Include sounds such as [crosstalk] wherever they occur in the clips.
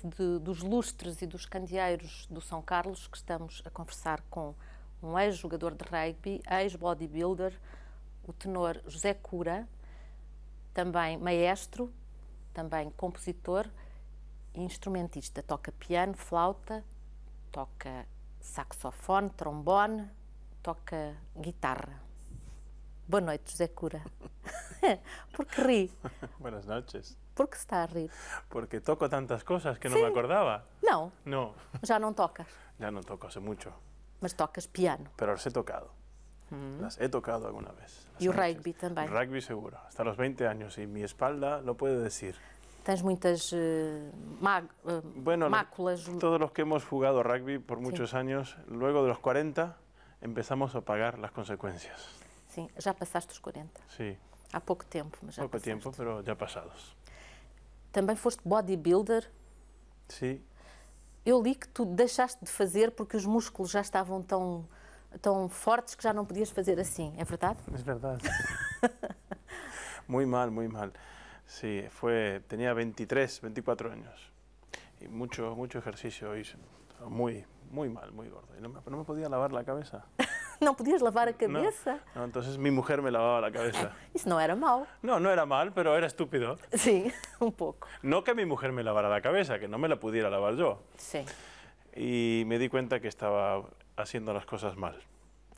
diante de, dos lustres e dos candeeiros do São Carlos que estamos a conversar com um ex-jogador de rugby, ex-bodybuilder, o tenor José Cura, também maestro, também compositor e instrumentista. Toca piano, flauta, toca saxofone, trombone, toca guitarra. Boa noite, José Cura. [laughs] [laughs] ¿Por qué rí? [laughs] Buenas noches. ¿Por qué estás a Porque toco tantas cosas que no me acordaba. No. No. Ya no tocas. Ya no toco hace mucho. Pero tocas piano. Pero las he tocado. Mm. Las he tocado alguna vez. y el rugby también. rugby seguro. Hasta los 20 años y mi espalda lo puede decir. Tienes muchas eh, eh, bueno, máculas. todos los que hemos jugado rugby por muchos años, luego de los 40 empezamos a pagar las consecuencias. Sí, ya pasaste los 40. Sí. Há pouco tempo, mas já Pouco passaste. tempo, mas já passados. Também foste bodybuilder? Sim. Eu li que tu deixaste de fazer porque os músculos já estavam tão, tão fortes que já não podias fazer assim, é verdade? É verdade. [laughs] muito mal, muito mal. Sim, foi, tenía 23, 24 anos e muito muito exercício hice. muito muito mal, muito gordo. E não, me, não me podia lavar a cabeça [laughs] [laughs] no podías lavar la cabeza. entonces mi mujer me lavaba la cabeza. [laughs] Eso no era mal. No, no era mal, pero era estúpido. Sí, [laughs] un poco. No que mi mujer me lavara la cabeza, que no me la pudiera lavar yo. Sí. Y me di cuenta que estaba haciendo las cosas mal.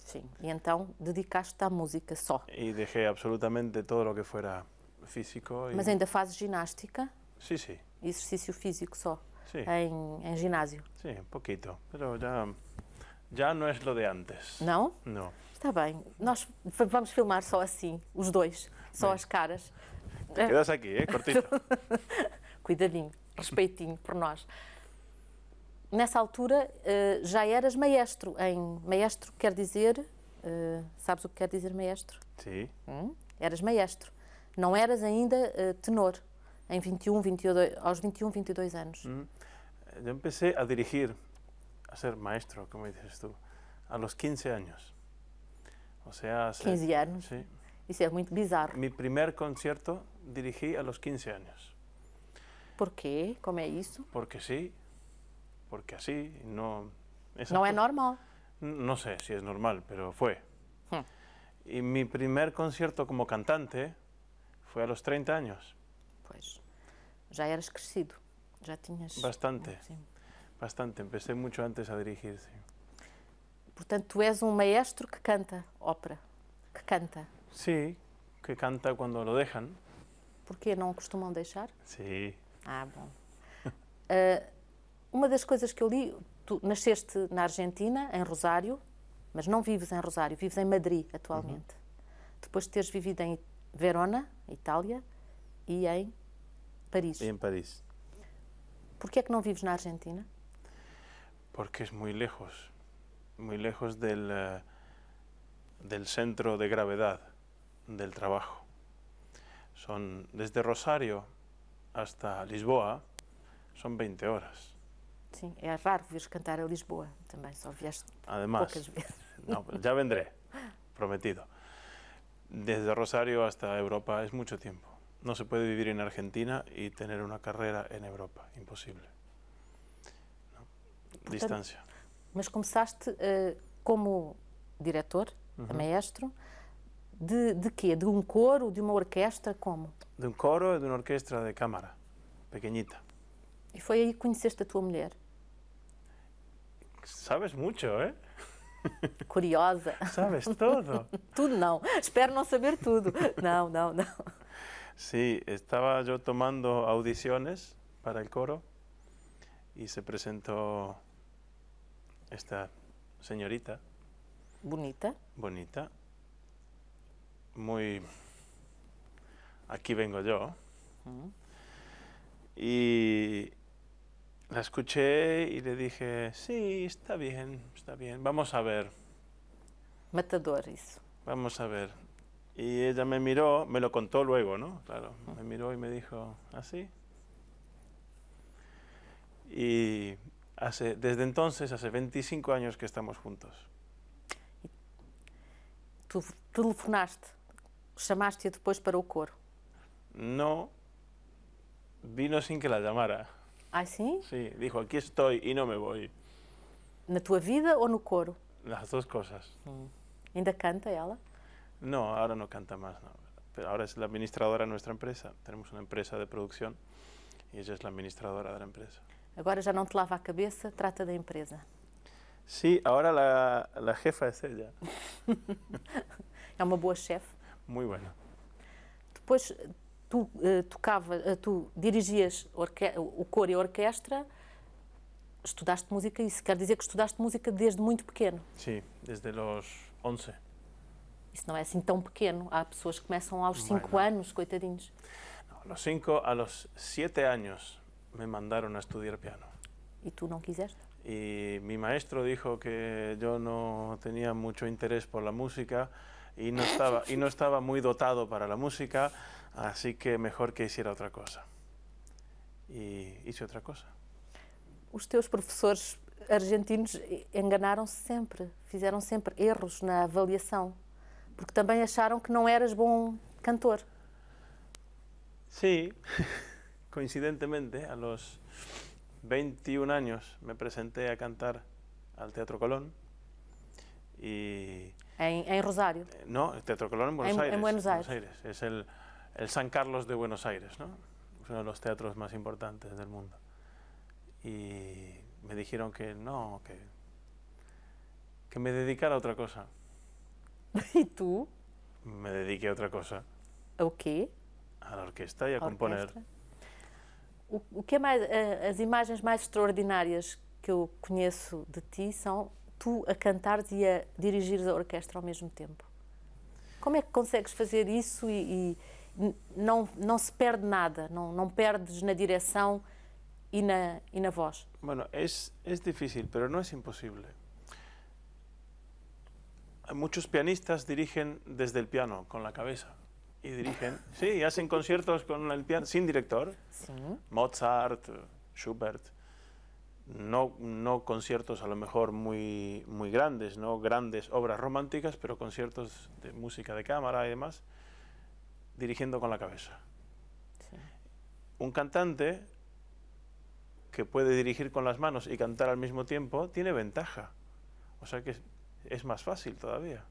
Sí, y entonces dedicaste a música só. Y dejé absolutamente todo lo que fuera físico. Y... ¿Mas ainda fase ginástica? Sí, sí. ¿Ejercicio físico só? Sí. En, em, en em gimnasio? Sí, un poquito, pero ya... Já não é lo de antes. Não? Não. Está bem. Nós vamos filmar só assim, os dois, só bem. as caras. Quedas aqui, é? Cortito. [laughs] Cuidadinho, respeitinho por nós. Nessa altura eh, já eras maestro em. Maestro quer dizer. Eh, sabes o que quer dizer maestro? Sim. Hum? Eras maestro. Não eras ainda tenor, em 21, 22, aos 21, 22 anos. Hum. Eu comecei a dirigir a ser maestro, como dices tú, a los 15 años. O sea, hace, 15 años. Sí. y es muy bizarro. Mi primer concierto dirigí a los 15 años. ¿Por qué? ¿Cómo es eso? Porque sí, porque así, no... No es normal. No sé si es normal, pero fue. Hmm. Y mi primer concierto como cantante fue a los 30 años. Pues, ya eras crecido, ya tenías... Bastante. Sí. Bastante, empecé mucho antes a dirigir, sim. Portanto, tu és um maestro que canta ópera, que canta. Sim, sí, que canta quando lo deixam. Porque não costumam deixar? Sim. Sí. Ah, bom. Uh, [laughs] uma das coisas que eu li, tu nasceste na Argentina, em Rosário, mas não vives em Rosário, vives em Madrid atualmente. Uhum. Depois de teres vivido em Verona, Itália, e em Paris. E em Paris. Porquê é que não vives na Argentina? porque es muy lejos, muy lejos del, eh, del centro de gravedad del trabajo. Son desde Rosario hasta Lisboa, son 20 horas. Sí, es raro a cantar a Lisboa también, solo Además, [laughs] No, pues ya vendré, prometido. Desde Rosario hasta Europa es mucho tiempo. No se puede vivir en Argentina y tener una carrera en Europa, imposible. Portanto, distância. Mas começaste uh, como diretor, uhum. maestro, de, de quê? De um coro, de uma orquestra, como? De um coro e de uma orquestra de câmara, pequenita. E foi aí que conheceste a tua mulher? Sabes muito, é? Eh? Curiosa. [laughs] Sabes tudo? [laughs] tudo não. Espero não saber tudo. [laughs] Não, não, não. Sim, sí, estava eu tomando audições para o coro e se apresentou esta señorita. Bonita. Bonita. Muy... Aquí vengo yo. Y la escuché y le dije, sí, está bien, está bien, vamos a ver. Matadores. Vamos a ver. Y ella me miró, me lo contó luego, ¿no? Claro, me miró y me dijo, ¿así? ¿Ah, y desde entonces, hace 25 años que estamos juntos. ¿Tú telefonaste? ¿Llamaste después para el coro? No, vino sin que la llamara. ¿Ah, sí? Sí, dijo, aquí estoy y no me voy. ¿Na tu vida o no coro? Las dos cosas. Mm. canta ella? No, ahora no canta más, Pero ahora es la administradora de nuestra empresa. Tenemos una empresa de producción y ella es la administradora de la empresa. Agora já não te lava a cabeça, trata da empresa. Sim, sí, agora la, la jefa é ella. [laughs] é uma boa chefe? Muito boa. Depois tu eh, tocava, eh, tu dirigias o cor e a orquestra, estudaste música, isso quer dizer que estudaste música desde muito pequeno? Sim, sí, desde os 11. Isso não é assim tão pequeno. Há pessoas que começam aos 5 bueno. É anos, coitadinhos. Não, aos 5, a los 7 anos me mandaron a estudiar piano. ¿Y tú no quisiste? Y mi maestro dijo que yo no tenía mucho interés por la música y no estaba, y no estaba muy dotado para la música, así que mejor que hiciera otra cosa. E hice otra cosa. Os teus professores argentinos enganaram-se sempre, fizeram sempre erros na avaliação, porque também acharam que não eras bom cantor. Sim. Sí. [laughs] coincidentemente, a los 21 años me presenté a cantar al Teatro Colón. Y, ¿En, Rosario? Eh, no, el Teatro Colón en Buenos Aires. En Buenos Aires. Es el, San Carlos de Buenos Aires, ¿no? Es uno de los teatros más importantes del mundo. Y me dijeron que no, que, que me dedicara a otra cosa. [laughs] ¿Y tú? Me dediqué a otra cosa. ¿O qué? A la orquesta y a componer. O, que é mais, as imagens mais extraordinárias que eu conheço de ti são tu a cantares e a dirigires a orquestra ao mesmo tempo. Como é que consegues fazer isso e, e não, não se perde nada, não, não perdes na direção e na, e na voz? Bueno, é é difícil, mas não é impossível muitos pianistas dirigem desde o piano, com a cabeça. Y dirigen. Sí, hacen conciertos con el piano, sin director. Mozart, Schubert. No, no conciertos a lo mejor muy, muy grandes, no grandes obras románticas, pero conciertos de música de cámara y demás, dirigiendo con la cabeza. Un cantante que puede dirigir con las manos y cantar al mismo tiempo tiene ventaja. O sea que es más fácil todavía.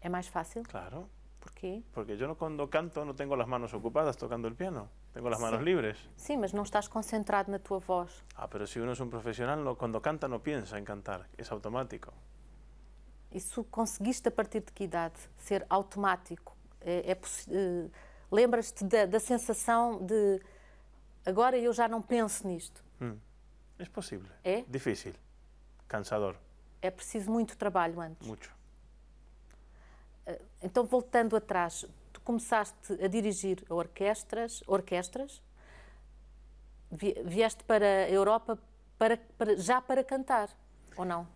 ¿Es más fácil? Claro. ¿Por qué? Porque yo no, cuando canto no tengo las manos ocupadas tocando el piano, tengo las manos sí. libres. Sí, pero no estás concentrado en tu voz. Ah, pero si uno es un profesional, no, cuando canta no piensa en cantar, es automático. Isso conseguiste a partir de que idade? Ser automático? É, é, eh, Lembras-te da, sensação de agora eu já não penso nisto? Hum. É possível. É? Difícil. Cansador. É preciso muito trabalho antes. Muito. Eh, então, voltando atrás, tu começaste a dirigir orquestras, orquestras vieste para a Europa para, para, já para cantar, ou não?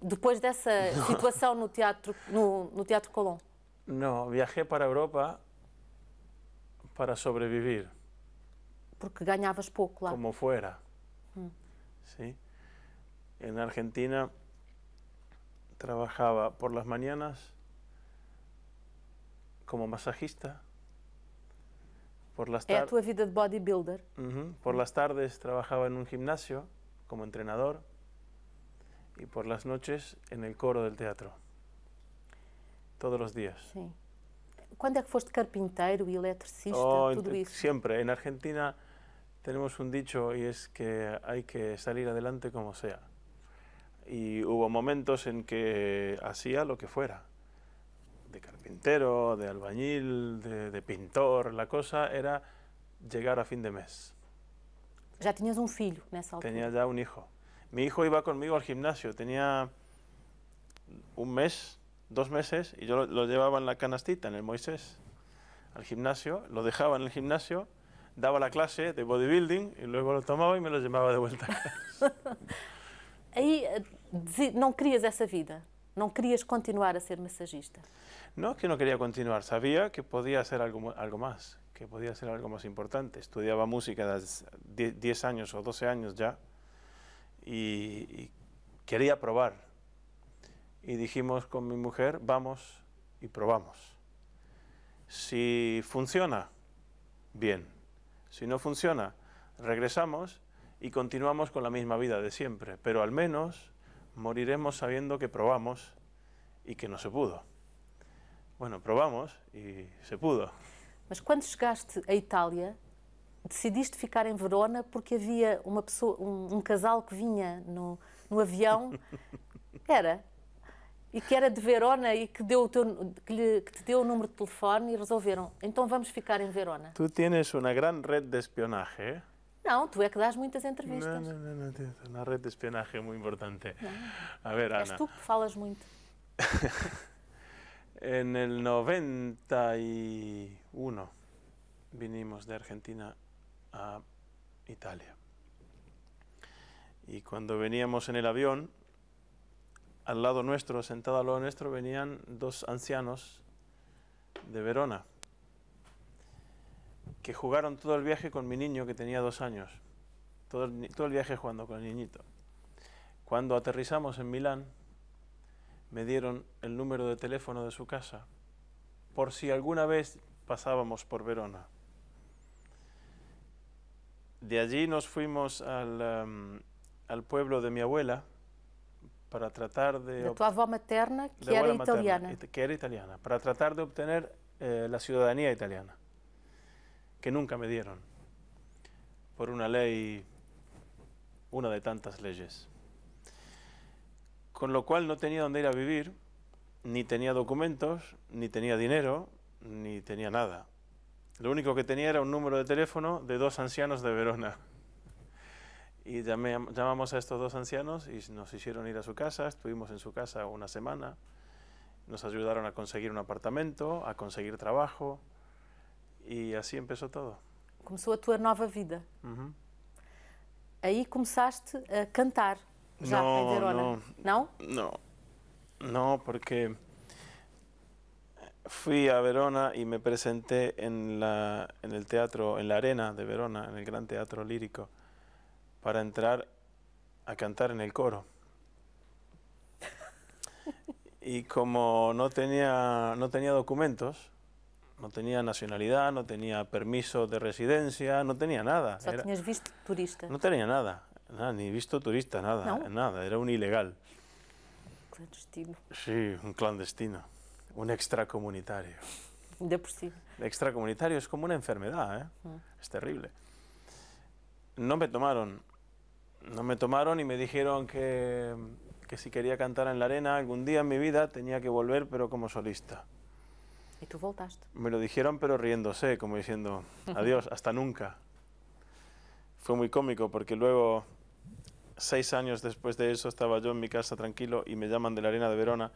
Depois dessa [laughs] situação no Teatro, no, no teatro Colón? Não, viajei para a Europa para sobreviver. Porque ganhavas pouco lá? Como fora. Hum. Sim. Sí. Argentina trabalhava por las mañanas como masajista. Por las tardes. bodybuilder. Por las tardes trabajaba en un gimnasio como entrenador y por las noches en el coro del teatro. Todos los días. ¿Cuándo es fuiste carpintero y electricista? Oh, todo eso? Siempre. En Argentina tenemos un dicho y es que hay que salir adelante como sea. Y hubo momentos en que hacía lo que fuera de carpintero, de albañil, de, pintor, la cosa era llegar a fin de mes. ¿Ya tenías un hijo en esa altura? Tenía ya un hijo. Mi hijo iba conmigo al gimnasio, tenía un mes, dos meses, y yo lo, llevaba en la canastita, en el Moisés, al gimnasio, lo dejaba en el gimnasio, daba la clase de bodybuilding y luego lo tomaba y me lo llevaba de vuelta. [laughs] Ahí eh, no querías esa vida. ¿No querías continuar a ser masajista? No, que no quería continuar. Sabía que podía hacer algo, algo más, que podía hacer algo más importante. Estudiaba música desde 10 años o 12 años ya y quería probar. Y dijimos con mi mujer, vamos y probamos. Si funciona, bien. Si no funciona, regresamos y continuamos con la misma vida de siempre, pero al menos moriremos sabiendo que probamos e que não se pudo. Bueno, probamos e se pudo. Mas quando chegaste à Itália, decidiste ficar em Verona porque havia uma pessoa, um, um casal que vinha no, no avião, [laughs] era, e que era de Verona e que, deu teu, que, lhe, que te deu o número de telefone e resolveram, então vamos ficar em Verona. Tu tens uma grande rede de espionagem ¿eh? No, tú é que das muchas entrevistas. No, no, no, não. na rede de espionaje muy importante. A ver, Ana. És tu que falas [laughs] en el 91 vinimos de Argentina a Italia. Y cuando veníamos en el avión, al lado nuestro, sentado al lado nuestro, venían dos ancianos de Verona, que jugaron todo el viaje con mi niño que tenía dos años. Todo el, viaje jugando con el niñito. Cuando aterrizamos en Milán, me dieron el número de teléfono de su casa, por si alguna vez pasábamos por Verona. De allí nos fuimos al, em, pueblo de mi abuela para tratar de... De tu abuela materna, que era italiana. que era italiana, para tratar de obtener eh, la ciudadanía italiana que nunca me dieron por una ley, una de tantas leyes. Con lo cual no tenía dónde ir a vivir, ni tenía documentos, ni tenía dinero, ni tenía nada. Lo único que tenía era un número de teléfono de dos ancianos de Verona. Y llamamos a estos dos ancianos y nos hicieron ir a su casa, estuvimos en su casa una semana, nos ayudaron a conseguir un apartamento, a conseguir trabajo, y e así empezó todo. Comenzó tu nueva vida. Ahí comenzaste a cantar No, não, em Verona. no, porque fui a Verona y e me presenté en, la, en el teatro, en la arena de Verona, en el gran teatro lírico, para entrar a cantar en el coro. [laughs] Y como no tenía, no tenía documentos, no tenía nacionalidad, no tenía permiso de residencia, no tenía nada. Só visto turista? No tenía nada, ni visto turista, nada, nada. Era un ilegal. Clandestino. Sí, un clandestino, un extracomunitario. De por sí. Extracomunitario es como una enfermedad, ¿eh? Mm. Es terrible. No me tomaron, no me tomaron y me dijeron que, que si quería cantar en la arena algún día en mi vida tenía que volver, pero como solista. Y tú voltaste. Me lo dijeron, pero riéndose, como diciendo, [laughs] adiós, hasta nunca. Fue muy cómico porque luego, seis años después de eso, estaba yo en mi casa tranquilo y me llaman de la Arena de Verona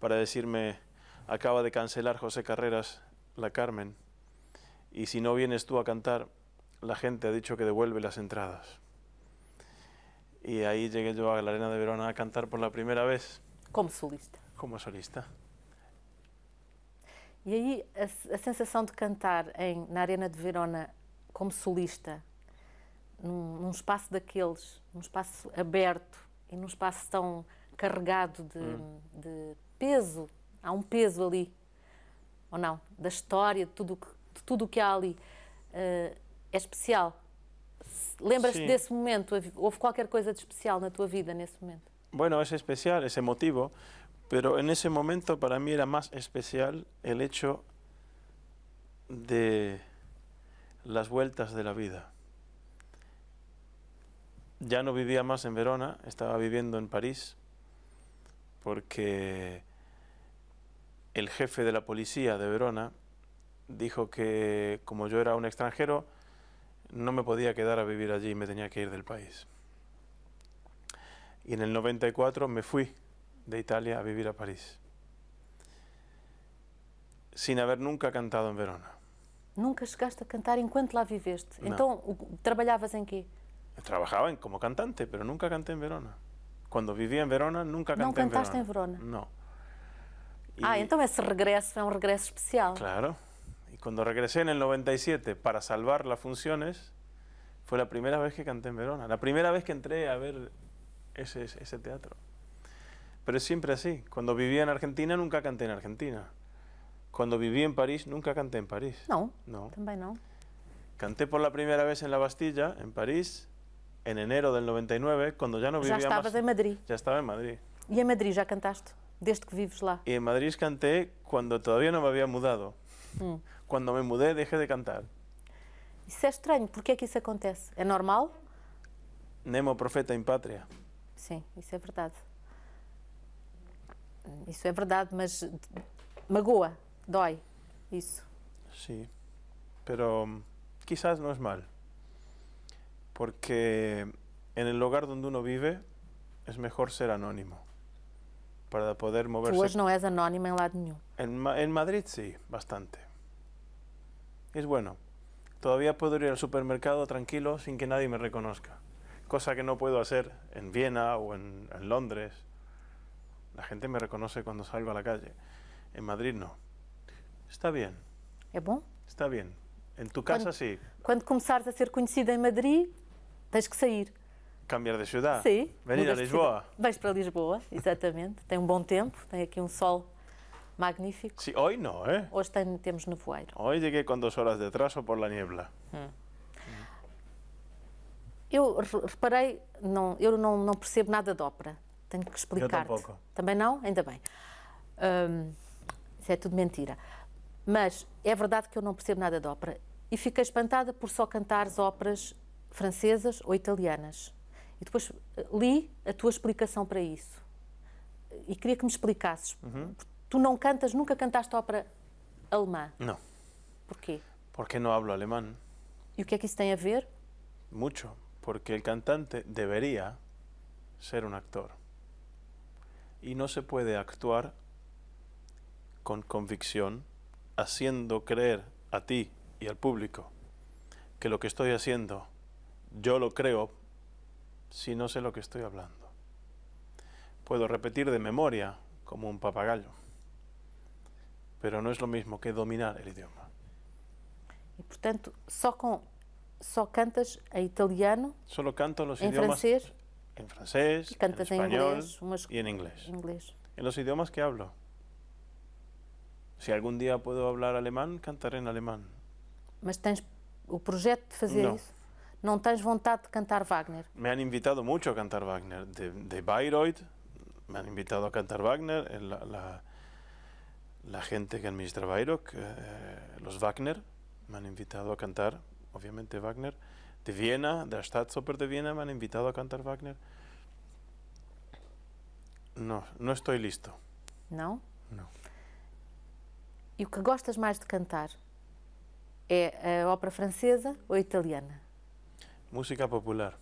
para decirme, acaba de cancelar José Carreras la Carmen y si no vienes tú a cantar, la gente ha dicho que devuelve las entradas. Y ahí llegué yo a la Arena de Verona a cantar por la primera vez. Como solista. Como solista. E aí a, a sensação de cantar em, na Arena de Verona como solista, num, num, espaço daqueles, num espaço aberto e num espaço tão carregado de, hum. de peso, há um peso ali, ou não, da história, de tudo de tudo o que há ali, uh, é especial. Lembras-te desse momento? Houve qualquer coisa de especial na tua vida nesse momento? Bueno, es especial, es emotivo, Pero en ese momento para mí era más especial el hecho de las vueltas de la vida. Ya no vivía más en Verona, estaba viviendo en París, porque el jefe de la policía de Verona dijo que como yo era un extranjero, no me podía quedar a vivir allí y me tenía que ir del país. Y en el 94 me fui de Italia a vivir a París, sin haber nunca cantado en Verona. Nunca llegaste a cantar enquanto lá viveste. No. ¿Entonces, trabajabas em trabajaba como cantante, pero nunca canté en Verona. Cuando vivía en Verona, nunca canté en Verona. ¿No cantaste en Verona? No. Ah, entonces ese regreso fue un um regreso especial. Claro. Y cuando regresé en el 97 para salvar las funciones, fue la primera vez que canté en Verona. La primera vez que entré a ver ese, ese teatro. Pero es siempre así. Cuando vivía en Argentina nunca canté en Argentina. Cuando viví en París nunca canté en París. No. No. También no. Canté por la primera vez en la Bastilla, en París, en enero del 99, cuando ya no vivía Ya estabas en Madrid. Ya estaba en Madrid. ¿Y en Madrid ya cantaste? Desde que vives lá. Y en Madrid canté cuando todavía no me había mudado. Mm. Cuando me mudé dejé de cantar. es extraño. estranho. qué es que isso acontece? ¿Es normal? Nemo profeta in patria. Sí, eso es verdad. Eso es verdad. mas magoa, dói Eso. Sí, pero mm, quizás no es mal, porque en el lugar donde uno vive es mejor ser anónimo para poder moverse. Tú no es anónimo em en lado En, Madrid sí, bastante. Es bueno. Todavía puedo ir al supermercado tranquilo sin que nadie me reconozca, cosa que no puedo hacer en Viena o en, en Londres. La gente me reconoce cuando salgo a la calle. En Madrid no. Está bien. É bom? Está bien. Em tu casa, sim. Quando começares a ser conhecida em Madrid, tens que sair. Cambiar de cidade? Sim. Venir a Lisboa? Vais para Lisboa, exatamente. tem um bom tempo, tem aqui um sol magnífico. Sí, hoje não, é? Eh? Hoje temos no nevoeiro. Hoje cheguei com duas horas de atraso por la niebla. Hum. Hum. Eu reparei, não, eu não, não percebo nada de ópera tenho que explicar-te. Também não? Ainda bem. Hum, isso é tudo mentira. Mas é verdade que eu não percebo nada de ópera e fiquei espantada por só cantares óperas francesas ou italianas. E depois eh, li a tua explicação para isso. E queria que me explicasses. Uhum. Tu não cantas, nunca cantaste ópera alemã? Não. Porquê? Porque não hablo alemão. E o que é que isso tem a ver? Muito, porque o cantante deveria ser um actor. y no se puede actuar con convicción haciendo creer a ti y al público que lo que estoy haciendo yo lo creo si no sé lo que estoy hablando. Puedo repetir de memoria como un papagayo, pero no es lo mismo que dominar el idioma. Y, por tanto, só cantas en italiano, Solo canto los idiomas en francés, en español y en inglés. En los idiomas que hablo. Si algún día puedo hablar alemán, cantaré en alemán. Mas tens el proyecto de eso? no. ¿No tienes voluntad de cantar Wagner? Me han invitado mucho a cantar Wagner. De, Bayreuth me han invitado a cantar Wagner. Eh, la, gente que administra Bayreuth, eh, eh, los Wagner, me han invitado a cantar, obviamente Wagner. de Viena, da Staatsoper de Viena, me han invitado a cantar Wagner. Não, não estou listo. Não? E o que gostas mais de cantar? É a ópera francesa ou italiana? Música popular.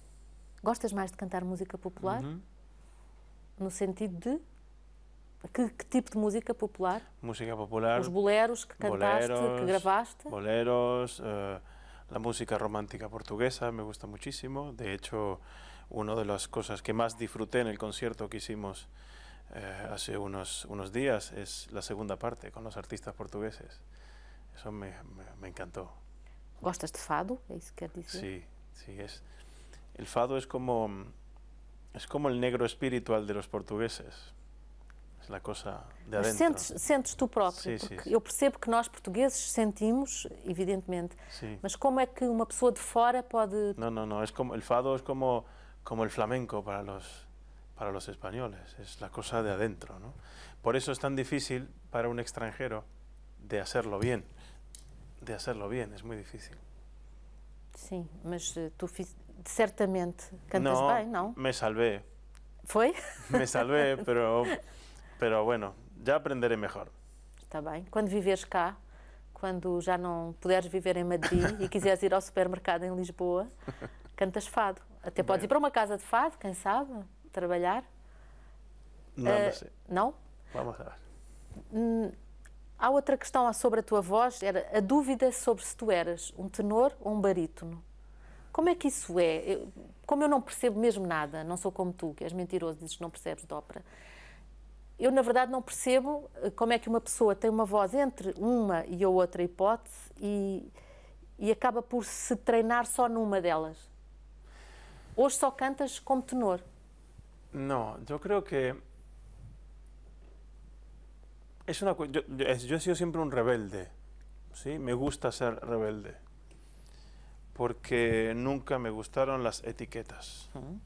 Gostas mais de cantar música popular? Uhum. No sentido de? Que, que, tipo de música popular? Música popular. Os boleros que cantaste, boleros, que gravaste? Boleros, uh, La música romántica portuguesa me gusta muchísimo. De hecho, una de las cosas que más disfruté en el concierto que hicimos eh, hace unos, unos días es la segunda parte con los artistas portugueses. Eso me, encantó. ¿Gostas de fado? Sí, sí. el fado es como, es como el negro espiritual de los portugueses la cosa de adentro. Sentes, sientes tu propio Yo porque percebo que nosotros portugueses sentimos, evidentemente. Sim. Mas como é que una persona de fuera Puede... No, no, no. como, el fado es como, como el flamenco para los, para españoles. Es la cosa de adentro. Por eso es tan difícil para un extranjero de hacerlo bien. De hacerlo bien, es muy difícil. Sí, mas eh, tú certamente cantas bien, ¿no? não? Me salvé ¿Fue? Me salvé, [laughs] pero Pero bueno, já aprenderei melhor. Está bem. Quando viveres cá, quando já não puderes viver em Madrid [laughs] e quiseres ir ao supermercado em Lisboa, cantas fado. Até podes ir para uma casa de fado, quem sabe, trabalhar. Não, uh, não eh, sei. Não? Vamos lá. Hum, há outra questão sobre a tua voz, era a dúvida sobre se tu eras um tenor ou um barítono. Como é que isso é? Eu, como eu não percebo mesmo nada, não sou como tu, que és mentiroso, dizes que não percebes de ópera eu, na verdade, não percebo eh, como é que uma pessoa tem uma voz entre uma e a outra hipótese e, e acaba por se treinar só numa delas. Hoje só cantas como tenor. Não, eu creio que es uma coisa. Eu he sido sempre um rebelde, ¿sí? Me gusta ser rebelde porque nunca me gustaron las etiquetas. Uh -huh.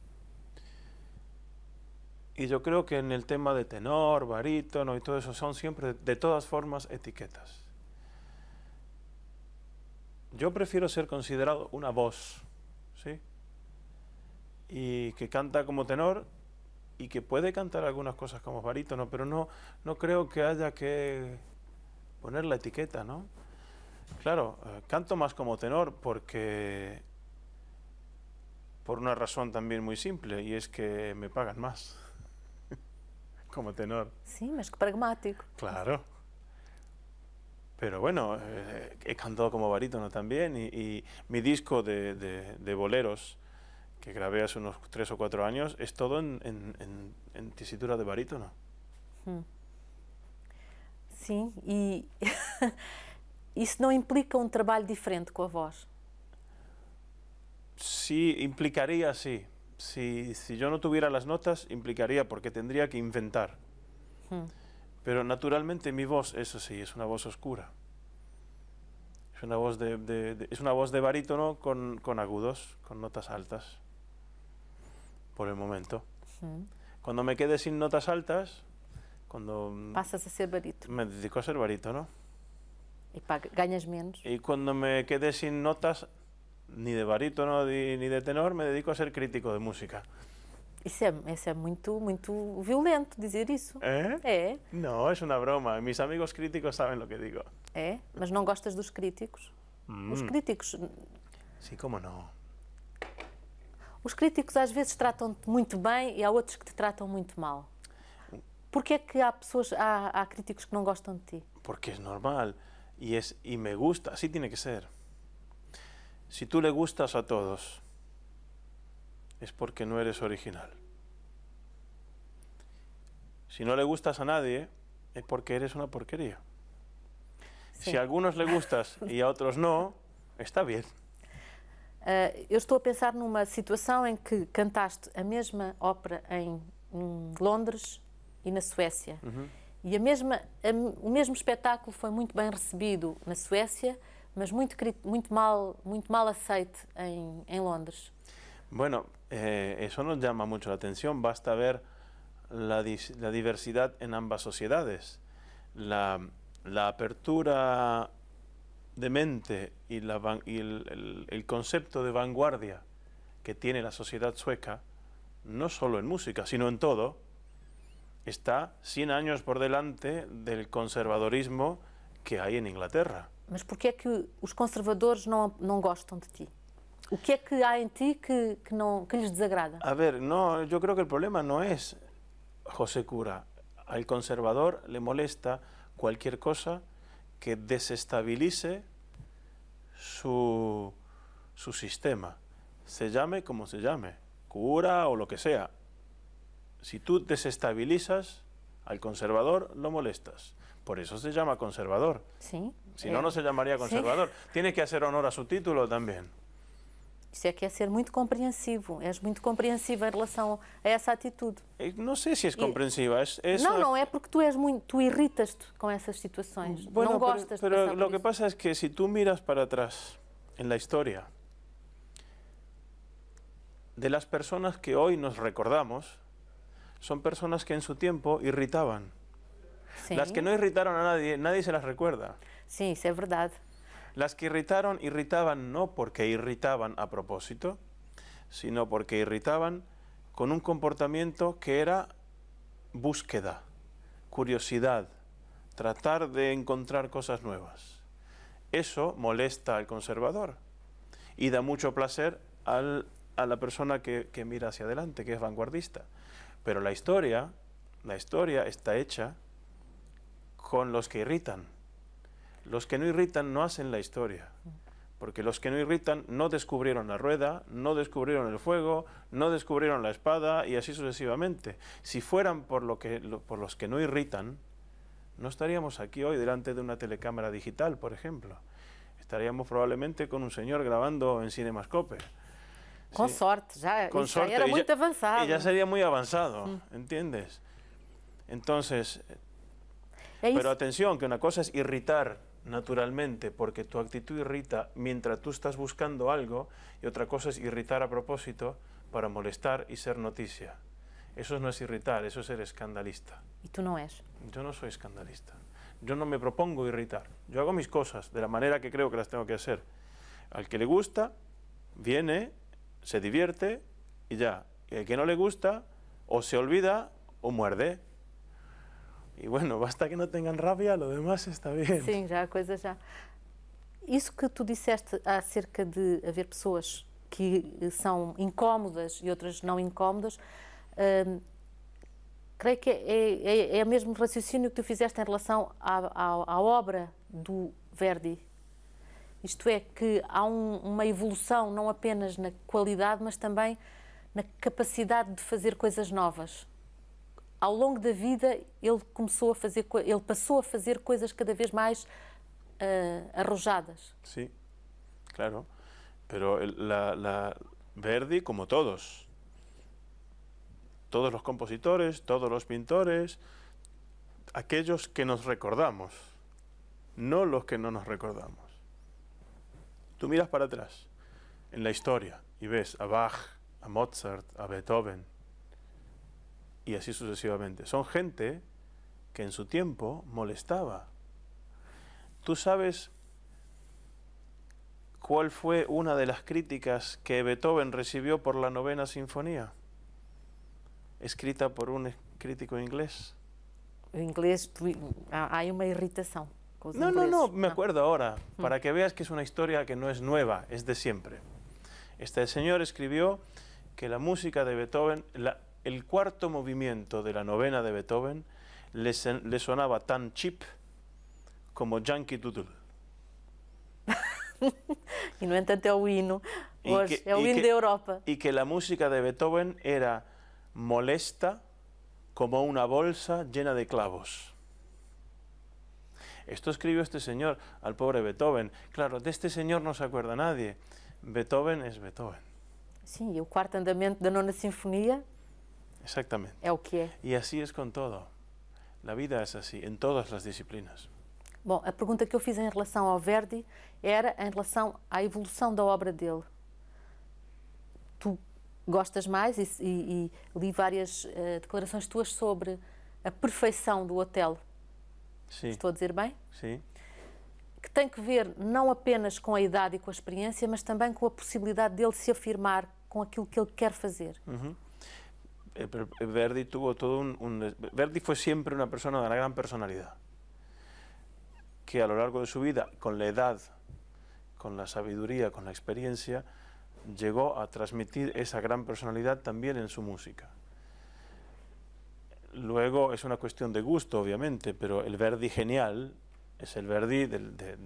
Y yo creo que en el tema de tenor, barítono y todo eso son siempre, de todas formas, etiquetas. Yo prefiero ser considerado una voz, ¿sí? Y que canta como tenor y que puede cantar algunas cosas como barítono, pero no, creo que haya que poner la etiqueta, ¿no? Claro, eh, canto más como tenor porque por una razón también muy simple y es que me pagan más como tenor. Sí, más pragmático. Claro. Pero bueno, eh, he cantado como barítono también y, mi disco de, boleros que grabé hace unos tres o cuatro años es todo en, en, tesitura de barítono. Hmm. Sí, y [laughs] isso no implica un um trabajo diferente con la voz? Sí, implicaría, sí si, yo no tuviera las notas, implicaría porque tendría que inventar. Hmm. Pero naturalmente mi voz, eso sí, es una voz oscura. Es una voz de, es una voz de barítono con, con, agudos, con notas altas, por el momento. Hmm. Cuando me quede sin notas altas, cuando... Pasas a ser barítono. Me dedico a ser barítono. Y ganas menos. Y cuando me quedé sin notas ni de barítono ni de tenor, me dedico a ser crítico de música. Isso é, isso é muito, muito violento dizer isso. É? É. Não, é uma broma. Mis amigos críticos sabem o que digo. É? Mas não gostas dos críticos? Mm. Os críticos. Sim, como não? Os críticos às vezes tratam-te muito bem e há outros que te tratam muito mal. Porquê é que há pessoas, há, há críticos que não gostam de ti? Porque é normal e, é e me gusta, assim tem que ser. Si tú le gustas a todos, es porque no eres original. Si no le gustas a nadie, es porque eres una porquería. Sim. Se a alguns le gustas e a outros não, está bem. Uh, eh, eu estou a pensar numa situação em que cantaste a mesma ópera em, em Londres e na Suécia. Uhum. E a mesma, a, o mesmo espetáculo foi muito bem recebido na Suécia mas muy mal, aceite en, em, em Londres. Bueno, eh, eso nos llama mucho la atención. Basta ver la, diversidad en ambas sociedades. La, apertura de mente y, el, concepto de vanguardia que tiene la sociedad sueca, no solo en música, sino en todo, está 100 años por delante del conservadorismo que hay en Inglaterra mas qué é que conservadores no não gostam de ti? O que é que há em ti que, que les desagrada? A ver, no, yo creo que el problema no es José Cura. Al conservador le molesta cualquier cosa que desestabilice su, su sistema, se llame como se llame, cura o lo que sea. Si tú desestabilizas al conservador, lo molestas. Por eso se llama conservador. Sí. Si no, no se llamaría conservador. Tiene que hacer honor a su título también. si es que es ser muy comprensivo. es muy comprensivo en relación a esa actitud. E no sé si es comprensivo. No, no, es porque tú irritas con esas situaciones. No gustas pero, lo que pasa es que si tú miras para atrás en la historia de las personas que hoy nos recordamos son personas que en su tiempo irritaban. Las que no irritaron a nadie, nadie se las recuerda. Sí, es verdad. Las que irritaron, irritaban no porque irritaban a propósito, sino porque irritaban con un comportamiento que era búsqueda, curiosidad, tratar de encontrar cosas nuevas. Eso molesta al conservador y da mucho placer a la persona que, que mira hacia adelante, que es vanguardista. Pero la historia, la historia está hecha con los que irritan los que no irritan no hacen la historia, porque los que no irritan no descubrieron la rueda, no descubrieron el fuego, no descubrieron la espada y así sucesivamente. Si fueran por, lo que, por los que no irritan, no estaríamos aquí hoy delante de una telecámara digital, por ejemplo. Estaríamos probablemente con un señor grabando en Cinemascope. Con ya, era muy avanzado. Y ya sería muy avanzado, ¿entiendes? Entonces, pero atención, que una cosa es irritar naturalmente, porque tu actitud irrita mientras tú estás buscando algo y otra cosa es irritar a propósito para molestar y ser noticia. Eso no es irritar, eso es ser escandalista. ¿Y tú no es? Yo no soy escandalista. Yo no me propongo irritar. Yo hago mis cosas de la manera que creo que las tengo que hacer. Al que le gusta, viene, se divierte y ya. Y al que no le gusta, o se olvida o muerde. E bueno, [laughs] basta que não tenham rabia, o demás está bem. Sim, já a coisa já. Isso que tu disseste acerca de haver pessoas que são incómodas e outras não incómodas, hum, creio que é, é, é, o mesmo raciocínio que tu fizeste em relação à, à, obra do Verdi. Isto é, que há um, uma evolução não apenas na qualidade, mas também na capacidade de fazer coisas novas ao longo da vida ele começou a fazer ele passou a fazer coisas cada vez mais uh, arrojadas sim sí, claro pero la, la Verdi como todos todos los compositores todos los pintores aquellos que nos recordamos no los que no nos recordamos tú miras para atrás en la historia y ves a Bach a Mozart a Beethoven y así sucesivamente. Son gente que en su tiempo molestaba. Tú sabes cuál fue una de las críticas que Beethoven recibió por la novena sinfonía, escrita por un crítico inglés. inglés hay ah, una irritación. No, no, no, me ah. acuerdo ahora, mm. para que veas que es una historia que no es nueva, es de siempre. Este señor escribió que la música de Beethoven, el cuarto movimiento de la novena de Beethoven le, sonaba tan chip como Yankee Doodle. [laughs] y no tanto el es el de Europa. Y que la música de Beethoven era molesta como una bolsa llena de clavos. Esto escribió este señor al pobre Beethoven. Claro, de este señor no se acuerda nadie. Beethoven es Beethoven. Sí, y el cuarto andamiento de la novena sinfonía Exactamente. É o que é. E assim é com todo. A vida é assim, em todas as disciplinas. Bom, a pergunta que eu fiz em relação ao Verdi era em relação à evolução da obra dele. Tu gostas mais e, e, e li várias uh, declarações tuas sobre a perfeição do hotel. Sim. Estou a dizer bem? Sim. Que tem que ver não apenas com a idade e com a experiência, mas também com a possibilidade dele se afirmar com aquilo que ele quer fazer. Uhum. Eh, eh, Verdi tuvo todo un, Verdi fue siempre una persona de una gran personalidad, que a lo largo de su vida, con la edad, con la sabiduría, con la experiencia, llegó a transmitir esa gran personalidad también en su música. Luego es una cuestión de gusto, obviamente, pero el Verdi genial es el Verdi de,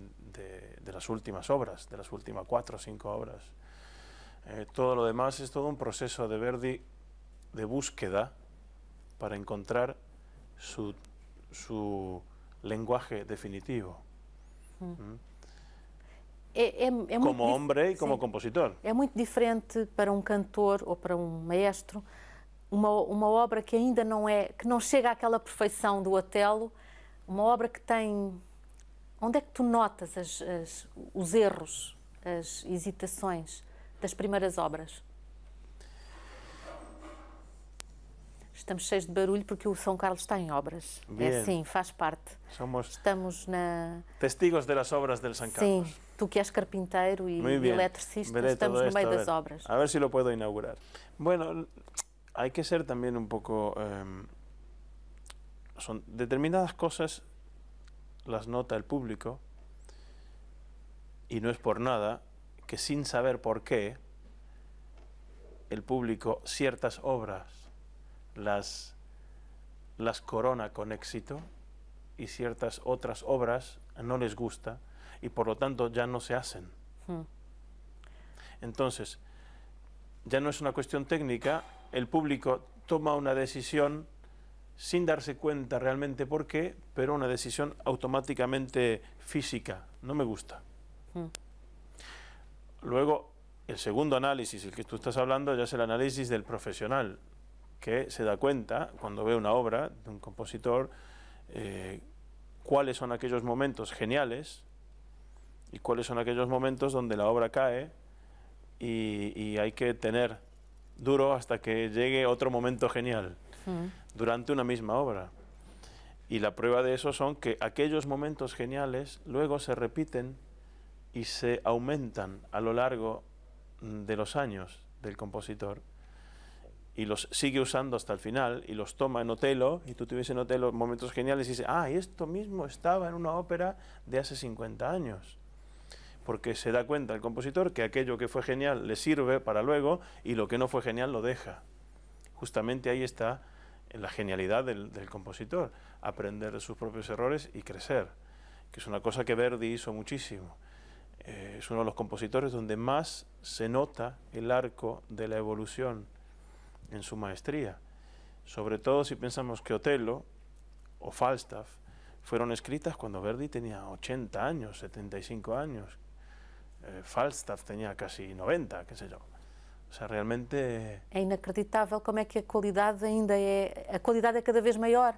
las últimas obras, de las últimas cuatro o cinco obras. Eh, todo lo demás es todo un proceso de Verdi de búsqueda para encontrar su, su lenguaje definitivo. ¿Mm? É, é, é como homem e como compositor. É muito diferente para um cantor ou para um maestro uma, uma obra que ainda não é, que não chega àquela perfeição do Otelo, uma obra que tem. Onde é que tu notas as, as, os erros, as hesitações das primeiras obras? Estamos cheios de barulho porque el São Carlos está en em obras. Bien. É assim, faz parte. Somos Estamos na... testigos de las obras del San Carlos. Sí, tú que eres carpinteiro e y eletricista, estamos en medio de las obras. A ver si lo puedo inaugurar. Bueno, hay que ser también un poco... Em, son determinadas cosas las nota el público y no es por nada que sin saber por qué el público ciertas obras las, corona con éxito y ciertas otras obras no les gusta y por lo tanto ya no se hacen. Hmm. Entonces, ya no es una cuestión técnica, el público toma una decisión sin darse cuenta realmente por qué, pero una decisión automáticamente física, no me gusta. Hmm. Luego, el segundo análisis, el que tú estás hablando, ya es el análisis del profesional, que se da cuenta, cuando ve una obra de un compositor, eh, cuáles son aquellos momentos geniales y cuáles son aquellos momentos donde la obra cae y, hay que tener duro hasta que llegue otro momento genial mm. durante una misma obra. Y la prueba de eso son que aquellos momentos geniales luego se repiten y se aumentan a lo largo mm, de los años del compositor y los sigue usando hasta el final y los toma en Otelo, y tú tuviste en Otelo momentos geniales y dices, ah, esto mismo estaba en una ópera de hace 50 años. Porque se da cuenta el compositor que aquello que fue genial le sirve para luego y lo que no fue genial lo deja. Justamente ahí está la genialidad del, compositor, aprender de sus propios errores y crecer, que es una cosa que Verdi hizo muchísimo. Eh, es uno de los compositores donde más se nota el arco de la evolución en su maestría, sobre todo si pensamos que Otelo o Falstaff fueron escritas cuando Verdi tenía 80 años, 75 años, eh, Falstaff tenía casi 90, qué sé yo. O sea, realmente... Es inacreditable cómo es que la calidad ainda cada vez mayor.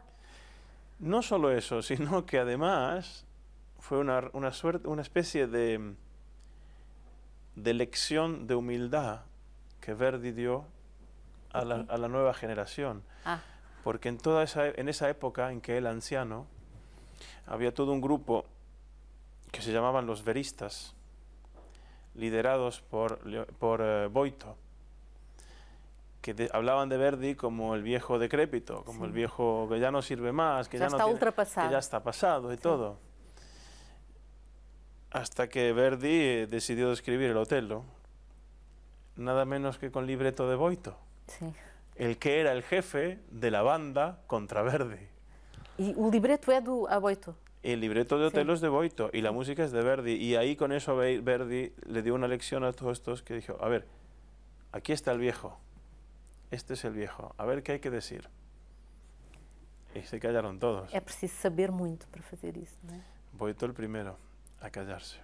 No solo eso, [laughs] sino que además fue una, suerte, una especie de, de lección de humildad que Verdi dio a la, nueva generación. Ah. Porque en, toda esa, en esa época en que él, anciano, había todo un grupo que se llamaban los veristas, liderados por, eh, Boito, que hablaban de Verdi como el viejo decrépito, como el viejo que ya no sirve más, que ya, está pasado y todo. Hasta que Verdi eh, decidió escribir el Otelo, nada menos que con libreto de Boito el que era el jefe de la banda contra Verdi. ¿Y el libreto es de Boito? El libreto de Otelo es de Boito y la música es de Verdi. Y ahí con eso Verdi le dio una lección a todos estos que dijo, a ver, aquí está el viejo, este es el viejo, a ver qué hay que decir. Y se callaron todos. Es preciso saber mucho para hacer eso, Boito el primero a callarse.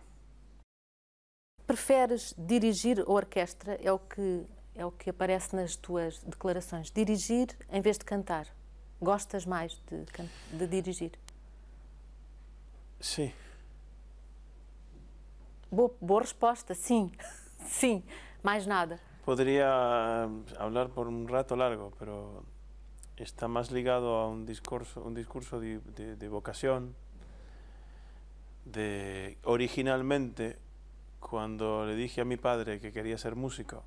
¿Prefieres dirigir o orquestra, Es que é o que aparece nas tuas declarações. Dirigir em vez de cantar. Gostas mais de, de dirigir? Sim. Boa, boa resposta, sim. [laughs] sim, mais nada. Poderia falar ah, por um rato largo, pero está mais ligado a um discurso, um discurso de, de, de De, originalmente, quando le dije a mi padre que quería ser músico,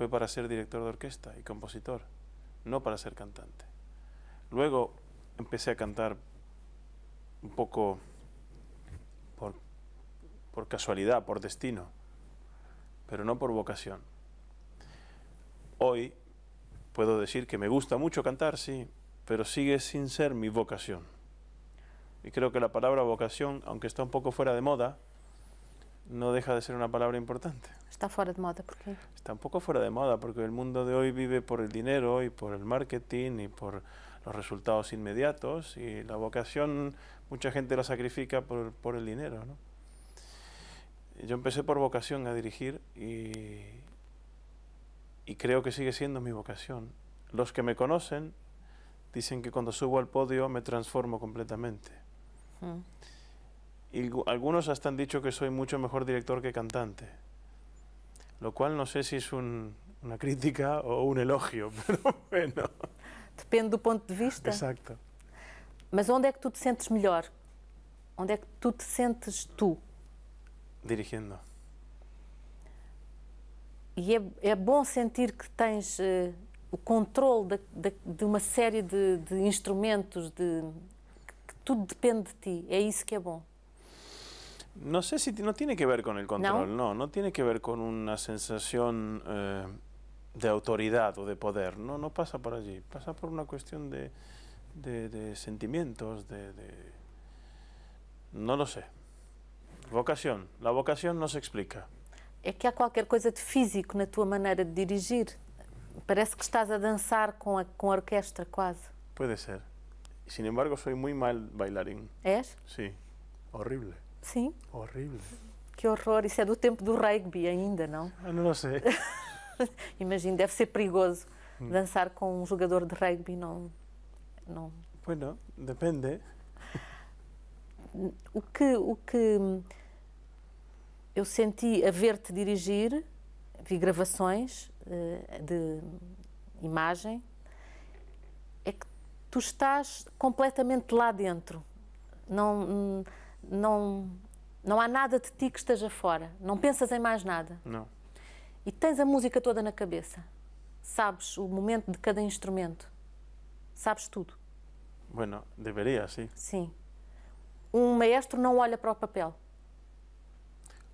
fue para ser director de orquesta y compositor, no para ser cantante. Luego empecé a cantar un poco por, por casualidad, por destino, pero no por vocación. Hoy puedo decir que me gusta mucho cantar, sí, pero sigue sin ser mi vocación. Y creo que la palabra vocación, aunque está un poco fuera de moda, no deja de ser una palabra importante. Está fuera de moda, ¿por qué? Está un poco fuera de moda, porque el mundo de hoy vive por el dinero y por el marketing y por los resultados inmediatos y la vocación, mucha gente la sacrifica por, el dinero. Yo empecé por vocación a dirigir y, creo que sigue siendo mi vocación. Los que me conocen dicen que cuando subo al podio me transformo completamente. Mm. y algunos hasta han dicho que soy mucho mejor director que cantante, lo cual no sé si es un, una crítica o un elogio, [laughs] pero bueno. Depende do ponto de vista. Exacto. Mas onde é que tu te sentes melhor? Onde é que tu te sentes tu? Dirigindo. E é, é bom sentir que tens uh, o controle de, de, de, uma série de, de instrumentos, de, que tudo depende de ti. É isso que é bom. No sé si no tiene que ver con el control, no, no, tiene que ver con una sensación eh, de autoridad o de poder, no, no pasa por allí, pasa por una cuestión de, sentimientos, de, No lo sé. Vocación, la vocación no se explica. Es que hay cualquier cosa de físico en tu manera de dirigir. Parece que estás a danzar con a, com quase. Puede ser. Sin embargo, soy muy mal bailarín. ¿Es? Sí, horrible. Sim. Horrível. Que horror, isso é do tempo do rugby ainda, não? Eu ah, não sei. [laughs] Imagino, deve ser perigoso hum. dançar com um jogador de rugby, não. não. Bueno, depende. [laughs] O que, o que eu senti a ver-te dirigir, vi gravações eh, de imagem, é que tu estás completamente lá dentro. Não hum, não, não há nada de ti que esteja fora, não pensas em mais nada. Não. E tens a música toda na cabeça, sabes o momento de cada instrumento, sabes tudo. Bueno, deveria, sim. Sim. Um maestro não olha para o papel.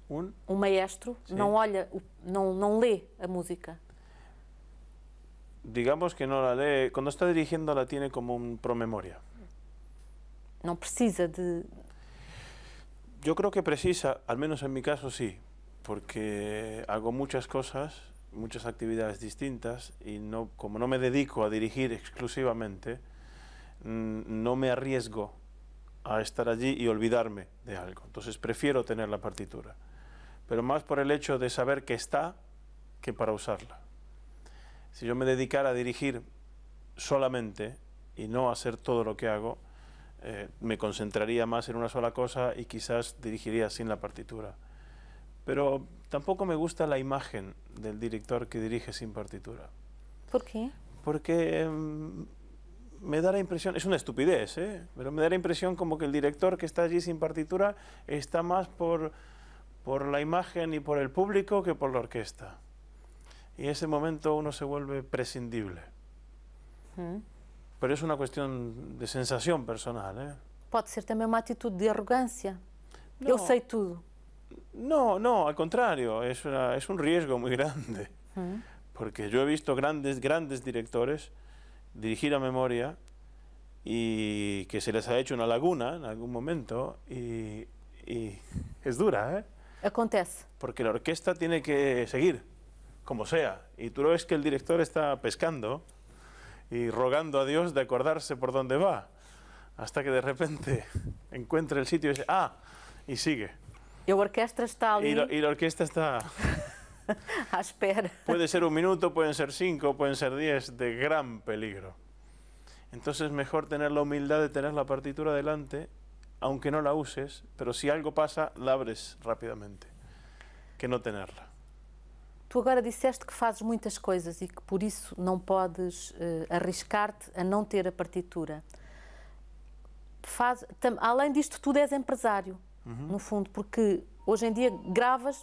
Um, um maestro não olha, não, não lê a música. Digamos que não a lê. Quando está dirigindo, ela tem como um promemoria. Não precisa de, Yo creo que precisa, al menos en mi caso sí, porque hago muchas cosas, muchas actividades distintas y no, como no me dedico a dirigir exclusivamente, mm, no me arriesgo a estar allí y olvidarme de algo. Entonces prefiero tener la partitura, pero más por el hecho de saber que está que para usarla. Si yo me dedicara a dirigir solamente y no a hacer todo lo que hago, eh, me concentraría más en una sola cosa y quizás dirigiría sin la partitura. Pero tampoco me gusta la imagen del director que dirige sin partitura. ¿Por qué? Porque em, me da la impresión, es una estupidez, ¿eh? pero me da la impresión como que el director que está allí sin partitura está más por, la imagen y por el público que por la orquesta. Y en ese momento uno se vuelve prescindible. Mm. Pero es una cuestión de sensación personal. ¿eh? ¿Puede ser también una actitud de arrogancia? Yo sé todo. No, no, al contrario, es, un riesgo muy grande, mm. porque yo he visto grandes, grandes directores dirigir a memoria y que se les ha hecho una laguna en algún momento y, y es dura, ¿eh? Acontece. Porque la orquesta tiene que seguir, como sea, y tú lo ves que el director está pescando y rogando a Dios de acordarse por dónde va, hasta que de repente [laughs] encuentra el sitio y dice, ah, y sigue. Y la orquesta está Y, la, orquesta está... [laughs] a Puede ser un [laughs] minuto, pueden ser cinco, pueden ser diez, de gran peligro. Entonces mejor tener la humildad de tener la partitura delante, aunque no la uses, pero si algo pasa, la abres rápidamente, que no tenerla. Tu agora disseste que fazes muitas coisas e que por isso não podes uh, arriscar-te a não ter a partitura. Faz, tam, além disto tu és empresário, uhum. no fundo, porque hoje em dia gravas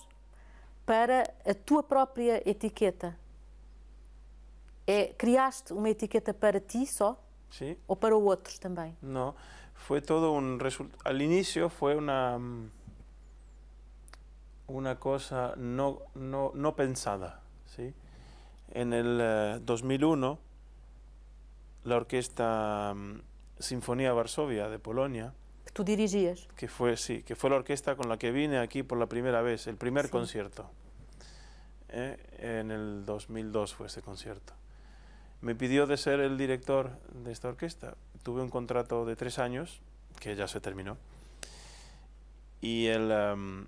para a tua própria etiqueta. É, criaste uma etiqueta para ti só? Sim. Ou para outros também? Não, foi todo um resultado. Ao início foi uma hum, una cosa no, no, pensada. ¿sí? En el 2001, eh, la Orquesta mm, Sinfonía Varsovia de Polonia, tú dirigías. Que fue, sí, que fue la orquesta con la que vine aquí por la primera vez, el primer concierto. ¿eh? en el 2002 fue ese concierto. Me pidió de ser el director de esta orquesta. Tuve un contrato de tres años, que ya se terminó. Y el, em,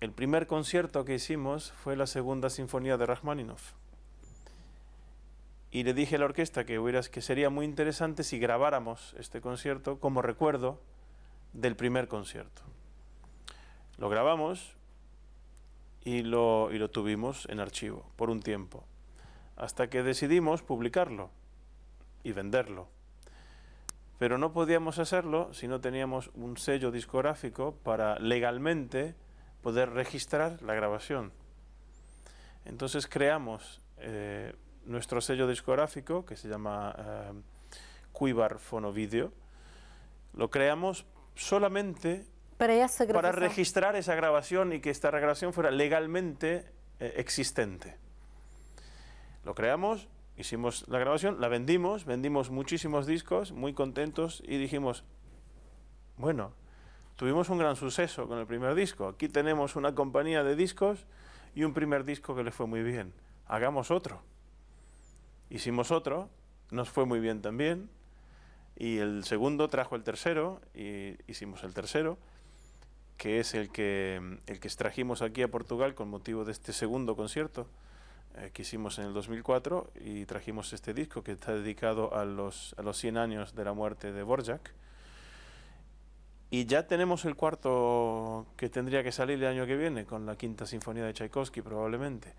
el primer concierto que hicimos fue la segunda sinfonía de Rachmaninoff. Y le dije a la orquesta que, hubieras, que sería muy interesante si grabáramos este concierto como recuerdo del primer concierto. Lo grabamos y lo, y lo tuvimos en archivo por un tiempo, hasta que decidimos publicarlo y venderlo pero no podíamos hacerlo si no teníamos un sello discográfico para legalmente poder registrar la grabación. Entonces creamos eh, nuestro sello discográfico que se llama eh, Cuibar Fonovideo. Lo creamos solamente para, registrar esa grabación y que esta grabación fuera legalmente eh, existente. Lo creamos, hicimos la grabación, la vendimos, vendimos muchísimos discos, muy contentos y dijimos, bueno, tuvimos un gran suceso con el primer disco. Aquí tenemos una compañía de discos y un primer disco que le fue muy bien. Hagamos otro. Hicimos otro, nos fue muy bien también. Y el segundo trajo el tercero y hicimos el tercero, que es el que, el que trajimos aquí a Portugal con motivo de este segundo concierto eh, que hicimos en el 2004 y trajimos este disco que está dedicado a los, a los 100 años de la muerte de Borjak. Y ya tenemos el cuarto que tendría que salir el año que viene, con la quinta sinfonía de Tchaikovsky probablemente.